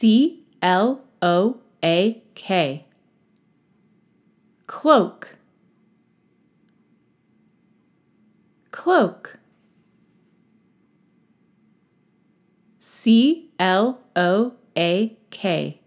C L O A K. Cloak. Cloak. C L O A K.